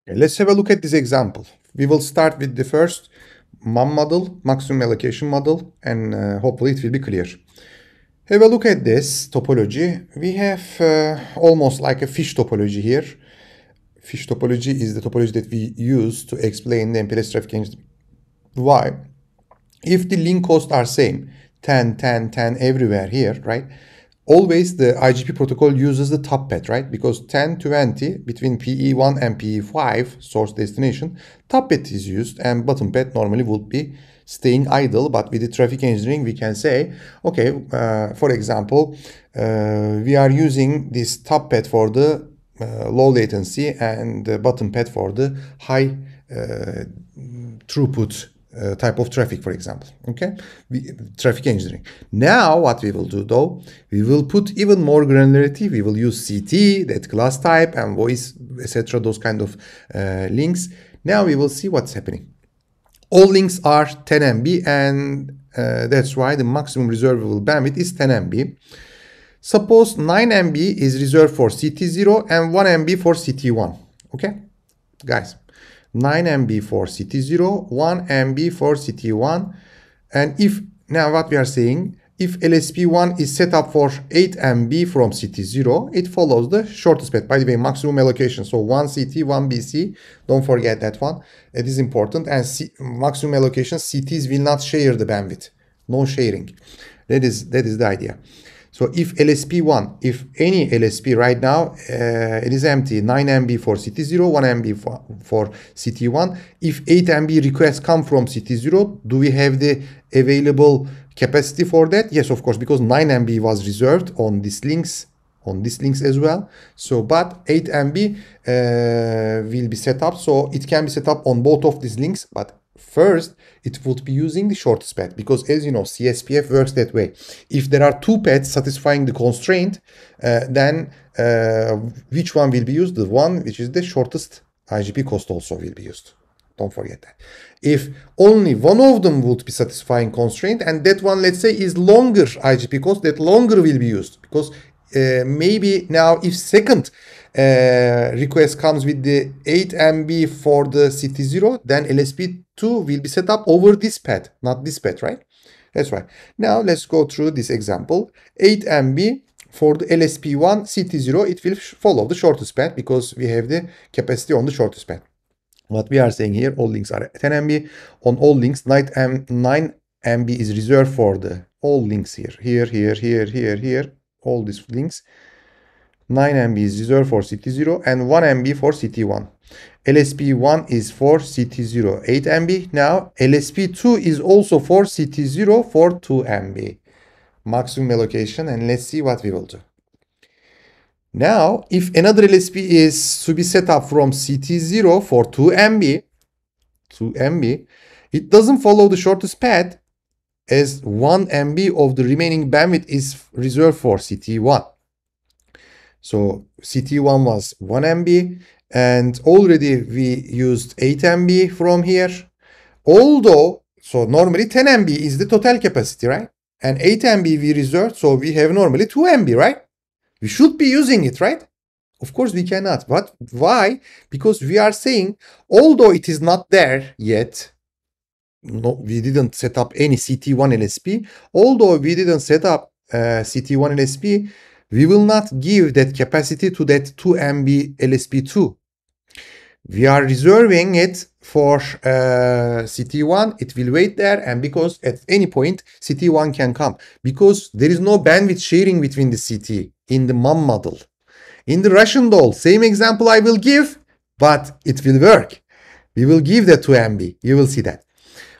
Okay, let's have a look at this example. We will start with the first MUM model, maximum allocation model, and uh, hopefully it will be clear. Have a look at this topology. We have uh, almost like a fish topology here. Fish topology is the topology that we use to explain the MPLS traffic engine. Why? If the link costs are same, 10, 10, 10 everywhere here, right? always the IGP protocol uses the top pet, right? Because 1020 between PE1 and PE5 source destination, top pet is used and bottom pet normally would be staying idle. But with the traffic engineering, we can say, okay, uh, for example, uh, we are using this top pet for the uh, low latency and the bottom pad for the high uh, throughput uh, type of traffic, for example. Okay, we, traffic engineering. Now, what we will do though, we will put even more granularity. We will use CT, that class type, and voice, etc. Those kind of uh, links. Now we will see what's happening. All links are 10 MB, and uh, that's why the maximum reservable bandwidth is 10 MB. Suppose 9 MB is reserved for CT0 and 1 MB for CT1. Okay, guys. 9 MB for CT0, 1 MB for CT1. And if now what we are saying, if LSP1 is set up for 8 MB from CT0, it follows the shortest path. By the way, maximum allocation. So 1 CT, 1 BC. Don't forget that one. It is important. And C maximum allocation, CTs will not share the bandwidth. No sharing. That is, that is the idea. So if LSP1, if any LSP right now, uh, it is empty, 9 MB for CT0, 1 MB for, for CT1. If 8 MB requests come from CT0, do we have the available capacity for that? Yes, of course, because 9 MB was reserved on these links on these links as well. So, but 8 MB uh, will be set up. So it can be set up on both of these links, but First, it would be using the shortest path because as you know, CSPF works that way. If there are two paths satisfying the constraint, uh, then uh, which one will be used? The one which is the shortest IGP cost also will be used. Don't forget that. If only one of them would be satisfying constraint and that one, let's say, is longer IGP cost, that longer will be used because uh, maybe now if second uh, request comes with the 8 MB for the CT0, then LSP2 will be set up over this pad, not this pad, right? That's right. Now let's go through this example. 8 MB for the LSP1 CT0, it will follow the shortest path because we have the capacity on the shortest path. What we are saying here, all links are 10 MB. On all links, 9 MB is reserved for the all links here, here, here, here, here, here, all these links. 9 MB is reserved for CT0 and 1 MB for CT1. LSP1 is for CT0 8 MB. Now LSP2 is also for CT0 for 2 MB. Maximum allocation and let's see what we will do. Now if another LSP is to be set up from CT0 for 2 MB, 2 MB, it doesn't follow the shortest path as 1 MB of the remaining bandwidth is reserved for CT1. So CT1 was 1 MB and already we used 8 MB from here. Although, so normally 10 MB is the total capacity, right? And 8 MB we reserved, so we have normally 2 MB, right? We should be using it, right? Of course we cannot, but why? Because we are saying, although it is not there yet, no, we didn't set up any CT1 LSP, although we didn't set up uh, CT1 LSP, we will not give that capacity to that 2MB LSP2. We are reserving it for uh, CT1. It will wait there and because at any point CT1 can come because there is no bandwidth sharing between the CT in the MUM model. In the Russian doll, same example I will give, but it will work. We will give that to MB. You will see that.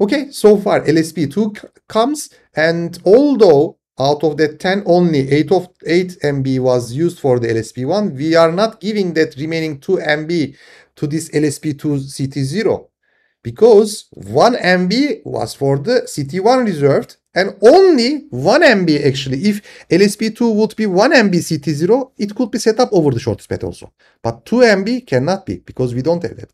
Okay, so far LSP2 comes and although out of the 10 only 8 of 8 MB was used for the LSP1 we are not giving that remaining 2 MB to this LSP2 CT0 because 1 MB was for the CT1 reserved and only 1 MB actually if LSP2 would be 1 MB CT0 it could be set up over the shortest path also but 2 MB cannot be because we don't have that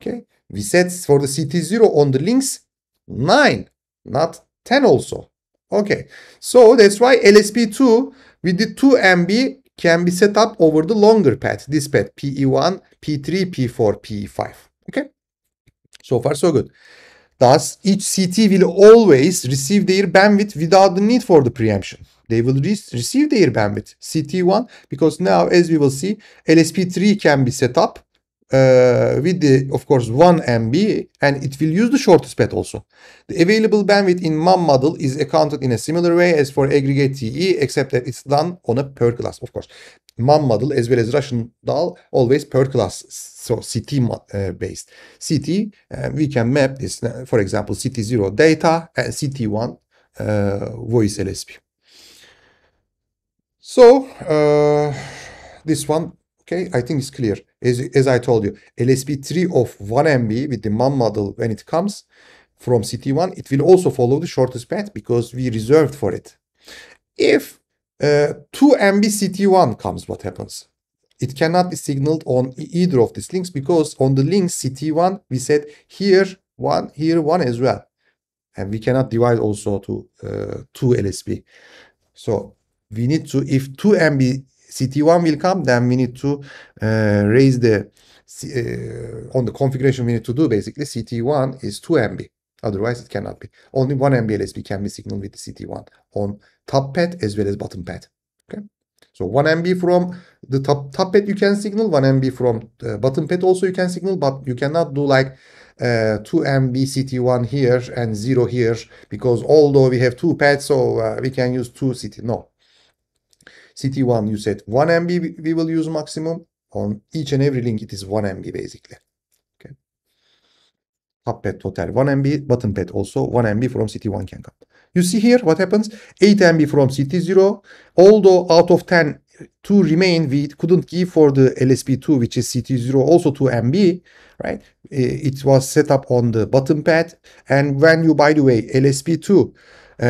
okay we set for the CT0 on the links 9 not 10 also Okay, so that's why LSP2 with the 2 MB can be set up over the longer path, this path PE1, P3, P4, PE5. Okay, so far so good. Thus, each CT will always receive their bandwidth without the need for the preemption. They will re receive their bandwidth, CT1, because now, as we will see, LSP3 can be set up uh, with the, of course, 1 MB and it will use the shortest path also. The available bandwidth in MUM model is accounted in a similar way as for aggregate TE, except that it's done on a per class, of course. MUM model as well as Russian DAL always per class, so CT uh, based. CT, uh, we can map this, uh, for example, CT0 data and CT1 uh, voice LSP. So, uh, this one Okay, I think it's clear. As, as I told you, LSP3 of 1MB with the MUM model, when it comes from CT1, it will also follow the shortest path because we reserved for it. If uh, 2MB CT1 comes, what happens? It cannot be signaled on either of these links because on the link CT1, we said here one, here one as well. And we cannot divide also to uh, 2 LSP. So we need to, if 2MB Ct1 will come, then we need to uh, raise the, uh, on the configuration we need to do basically, Ct1 is 2 MB. Otherwise it cannot be. Only one MB LSB can be signaled with the Ct1 on top pad as well as bottom pad. Okay. So 1 MB from the top, top pad you can signal, 1 MB from the bottom pad also you can signal, but you cannot do like uh, 2 MB CT1 here and 0 here because although we have two pads, so uh, we can use two CT. No, CT1 you set 1 MB we will use maximum. On each and every link it is 1 MB basically. Okay. Top pad total 1 MB, bottom pad also 1 MB from CT1 can come. You see here what happens? 8 MB from CT0. Although out of 10 2 remain we couldn't give for the LSP2 which is CT0 also 2 MB right eh, it was set up on the bottom pad and when you by the way LSP2 uh, 2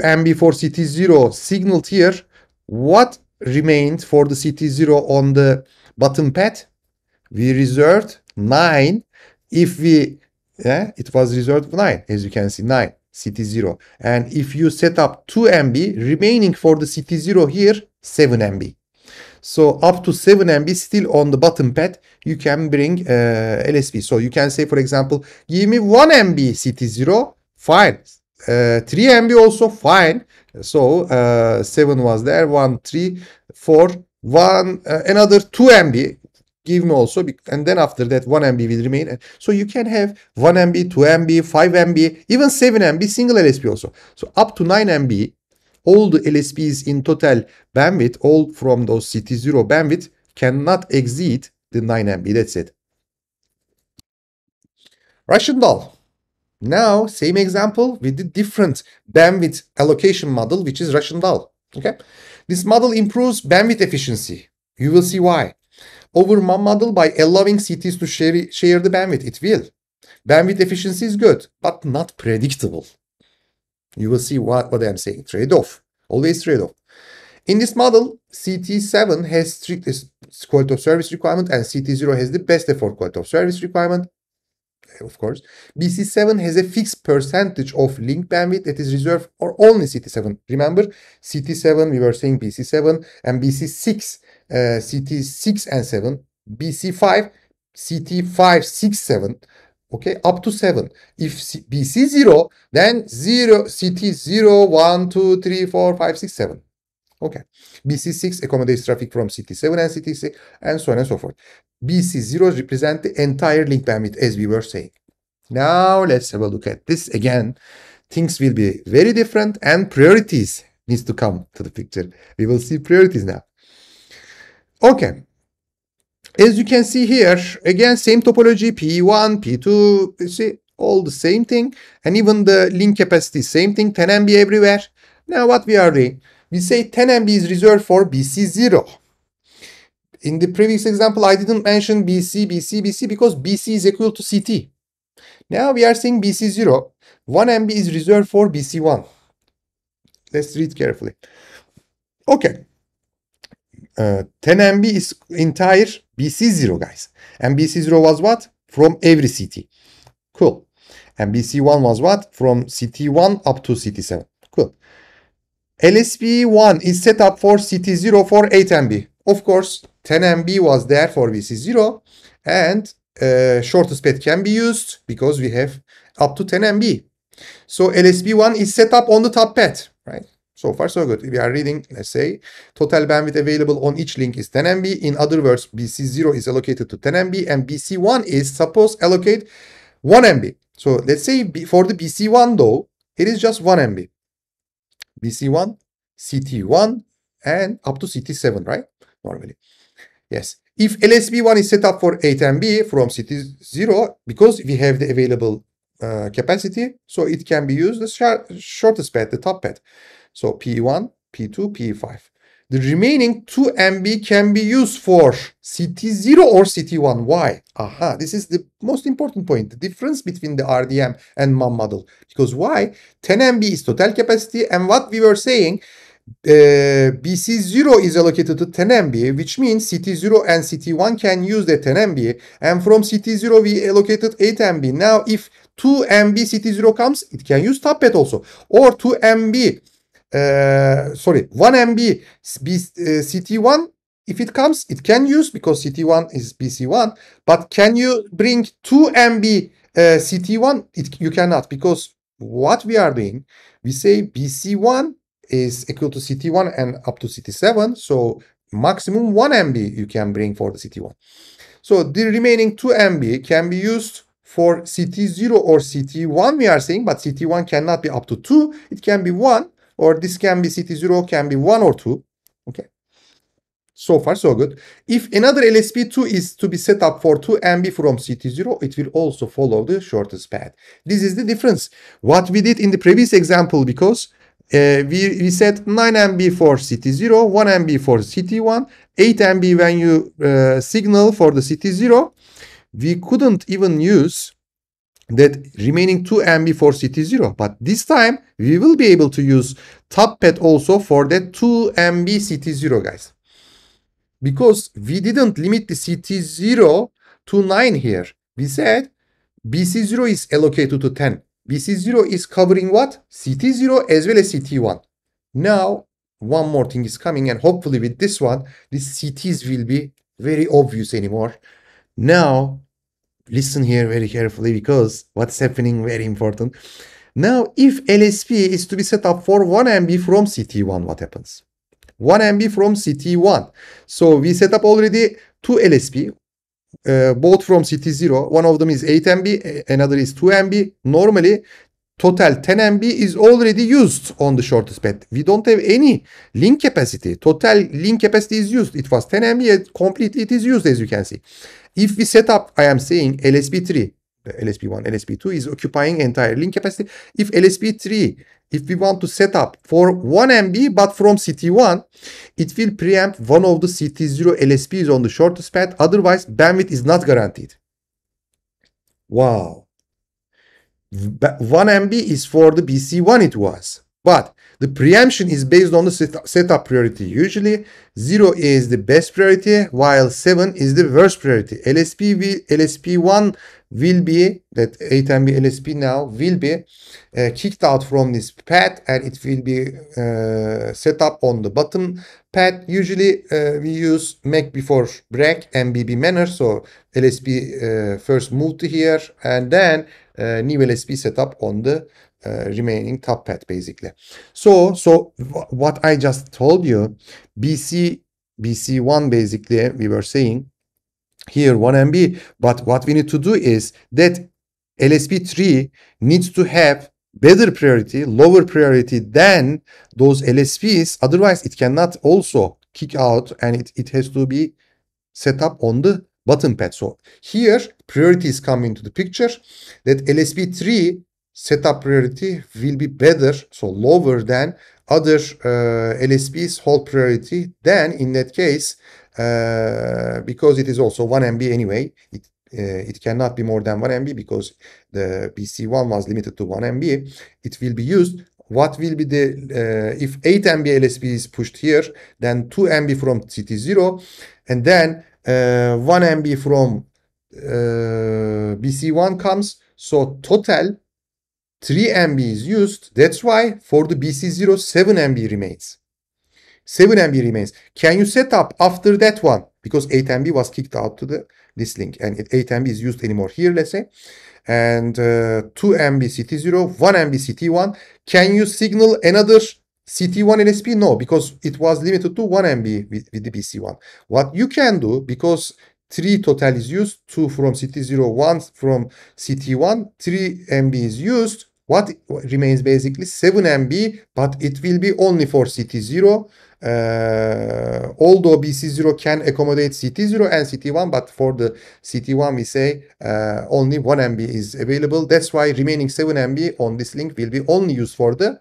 eh, MB for CT0 signaled here what remained for the CT0 on the bottom pad? We reserved 9. If we, yeah, it was reserved 9, as you can see, 9, CT0. And if you set up 2 MB, remaining for the CT0 here, 7 MB. So up to 7 MB still on the bottom pad, you can bring uh, LSP. So you can say, for example, give me 1 MB CT0, fine. 3 MB also fine. So uh, 7 was there, 1, 3, 4, 1, uh, another 2 MB give me also and then after that 1 MB will remain so you can have 1 MB 2 MB 5 MB even 7 MB single LSP also so up to 9 MB all the LSPs in total bandwidth all from those CT0 bandwidth cannot exceed the 9 MB that's it Russian doll now, same example with the different bandwidth allocation model, which is Russian doll. Okay, this model improves bandwidth efficiency. You will see why. Over my model, by allowing cities to share, share the bandwidth, it will. Bandwidth efficiency is good, but not predictable. You will see what, what I'm saying. Trade-off. Always trade-off. In this model, CT7 has strictest quality of service requirement and CT0 has the best effort quality of service requirement of course. BC7 has a fixed percentage of link bandwidth that is reserved for only CT7. Remember, CT7, we were saying BC7 and BC6, uh, CT6 and 7, BC5, CT5, 6, 7, okay, up to 7. If BC0, then 0, CT0, 1, 2, 3, 4, 5, 6, 7. Okay. BC6 accommodates traffic from CT7 and CT6 and so on and so forth. BC0 represent the entire link bandwidth as we were saying. Now let's have a look at this again. Things will be very different and priorities needs to come to the picture. We will see priorities now. Okay. As you can see here, again, same topology, P1, P2, you see, all the same thing. And even the link capacity, same thing, 10 MB everywhere. Now what we are doing? we say 10MB is reserved for BC0. In the previous example, I didn't mention BC, BC, BC because BC is equal to CT. Now we are seeing BC0. 1MB is reserved for BC1. Let's read carefully. Okay. Uh, 10MB is entire BC0, guys. And BC0 was what? From every CT. Cool. And BC1 was what? From CT1 up to CT7. LSB1 is set up for CT0 for 8MB. Of course, 10MB was there for VC0 and uh, shortest path can be used because we have up to 10MB. So LSB1 is set up on the top path, right? So far, so good. We are reading, let's say, total bandwidth available on each link is 10 MB. In other words, BC0 is allocated to 10 MB and BC1 is supposed allocate 1 MB. So let's say for the BC1 though, it is just 1 MB. BC1, CT1, and up to CT7, right? Normally. Yes. If LSB1 is set up for 8 MB from CT0, because we have the available uh, capacity, so it can be used the shortest path, the top path. So P1, P2, P5. The remaining 2MB can be used for CT0 or CT1. Why? Aha, this is the most important point, the difference between the RDM and MUM model. Because why? 10MB is total capacity and what we were saying, uh, BC0 is allocated to 10 MB, which means CT0 and CT1 can use the 10 MB. And from CT0, we allocated 8 MB. Now, if 2 MB CT0 comes, it can use top also. Or 2 MB uh, sorry, 1 MB uh, CT1. If it comes, it can use because CT1 is BC1. But can you bring 2 MB uh, CT1? It, you cannot because what we are doing, we say BC1 is equal to CT1 and up to CT7. So maximum 1 MB you can bring for the CT1. So the remaining 2 MB can be used for CT0 or CT1 we are saying, but CT1 cannot be up to 2. It can be 1 or this can be CT0, can be 1 or 2. Okay. So far, so good. If another LSP2 is to be set up for 2MB from CT0, it will also follow the shortest path. This is the difference. What we did in the previous example, because uh, we, we set 9MB for CT0, 1MB for CT1, 8MB when you uh, signal for the CT0. We couldn't even use that remaining 2MB for CT0. But this time we will be able to use top pet also for that 2MB CT0 guys. Because we didn't limit the CT0 to 9 here. We said BC0 is allocated to 10. BC0 is covering what? CT0 as well as CT1. Now one more thing is coming and hopefully with this one the CTs will be very obvious anymore. Now listen here very carefully because what's happening very important. Now, if LSP is to be set up for 1 MB from CT1, what happens? 1 MB from CT1. So we set up already two LSP, uh, both from CT0. One of them is 8 MB, another is 2 MB. Normally, total 10 MB is already used on the shortest path. We don't have any link capacity. Total link capacity is used. It was 10 MB, completely it is used as you can see. If we set up, I am saying LSP3, LSP1, LSP2 is occupying entire link capacity. If LSP3, if we want to set up for 1 MB but from CT1, it will preempt one of the CT0 LSPs on the shortest path. Otherwise, bandwidth is not guaranteed. Wow. 1 MB is for the BC1 it was. But the preemption is based on the set setup priority. Usually 0 is the best priority while 7 is the worst priority. LSP will, LSP1 will be, that 8 MB LSP now will be uh, kicked out from this path and it will be uh, set up on the bottom Pad, usually uh, we use make before break MBB manner. So LSP uh, first moved to here and then uh, new LSP setup on the uh, remaining top pad basically. So, so what I just told you, BC, BC1 basically we were saying here 1 MB. But what we need to do is that LSP3 needs to have better priority, lower priority than those LSPs. Otherwise it cannot also kick out and it, it has to be set up on the bottom pad. So here priorities come into the picture that LSP3 setup priority will be better, so lower than other uh, LSPs hold priority. Then in that case, uh, because it is also 1 MB anyway, it it cannot be more than 1 MB because the PC1 was limited to 1 MB. It will be used what will be the uh, if 8 MB LSP is pushed here, then 2 MB from CT0, and then uh, 1 MB from uh, BC1 comes. So total 3 MB is used. That's why for the BC0, 7 MB remains. 7 MB remains. Can you set up after that one? Because 8 MB was kicked out to the this link and 8 MB is used anymore here let's say and uh, 2 MB CT0 1 MB CT1 can you signal another CT1 LSP? No, because it was limited to 1 MB with, with the BC1. What you can do, because 3 total is used, 2 from CT0, 1 from CT1, 3 MB is used. What remains basically 7 MB, but it will be only for CT0 uh, although BC0 can accommodate CT0 and CT1, but for the CT1 we say uh, only 1 MB is available. That's why remaining 7 MB on this link will be only used for the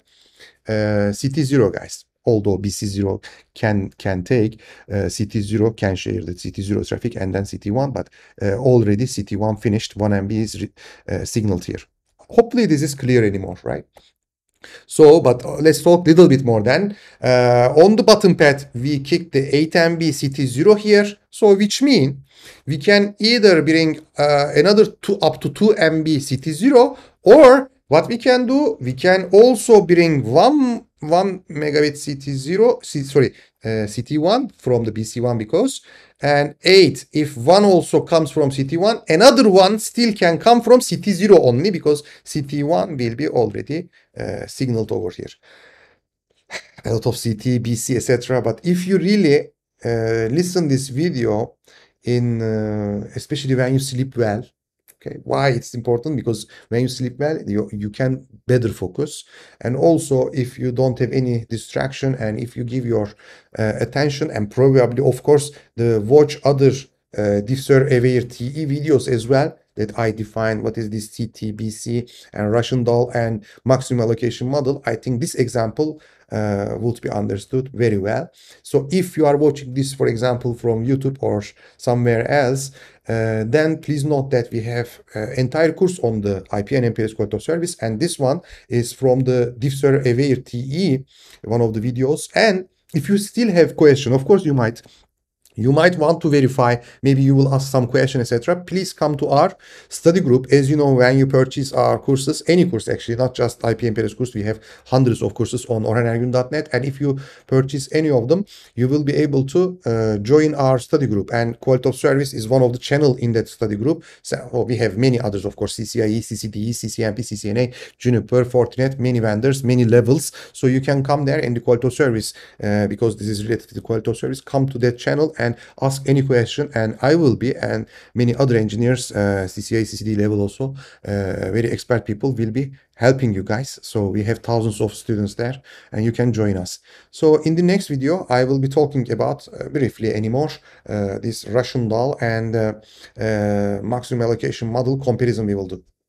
uh, CT0 guys. Although BC0 can can take, uh, CT0 can share the CT0 traffic and then CT1, but uh, already CT1 finished 1 MB is uh, signaled here. Hopefully this is clear anymore, right? So, but uh, let's talk a little bit more then. Uh, on the bottom pad, we kick the 8MB CT0 here. So, which mean we can either bring uh, another two, up to 2MB CT0 or what we can do, we can also bring one, one megabit CT0, sorry, uh, CT1 from the BC1 because, and eight, if one also comes from CT1, another one still can come from CT0 only because CT1 will be already uh, signaled over here. A lot of CT, BC, etc. But if you really uh, listen this video in uh, especially when you sleep well, okay why it's important because when you sleep well you, you can better focus and also if you don't have any distraction and if you give your uh, attention and probably of course the watch other uh, deeper aware te videos as well that I define what is this CTBC and Russian doll and maximum allocation model, I think this example uh, would be understood very well. So if you are watching this, for example, from YouTube or somewhere else, uh, then please note that we have uh, entire course on the IP and MPLS quota service. And this one is from the DivServer Aware TE, one of the videos. And if you still have question, of course you might you might want to verify, maybe you will ask some question, etc. Please come to our study group. As you know, when you purchase our courses, any course actually, not just IPM Paris course, we have hundreds of courses on orhanergün.net. And if you purchase any of them, you will be able to uh, join our study group. And quality of service is one of the channel in that study group. So we have many others, of course, CCIE, CCDE, CCMP, CCNA, Juniper, Fortinet, many vendors, many levels. So you can come there and the quality of service, uh, because this is related to the quality of service, come to that channel and ask any question. And I will be, and many other engineers, uh, CCA, CCD level also, uh, very expert people will be helping you guys. So we have thousands of students there and you can join us. So in the next video, I will be talking about uh, briefly anymore uh, this doll and uh, uh, maximum allocation model comparison we will do.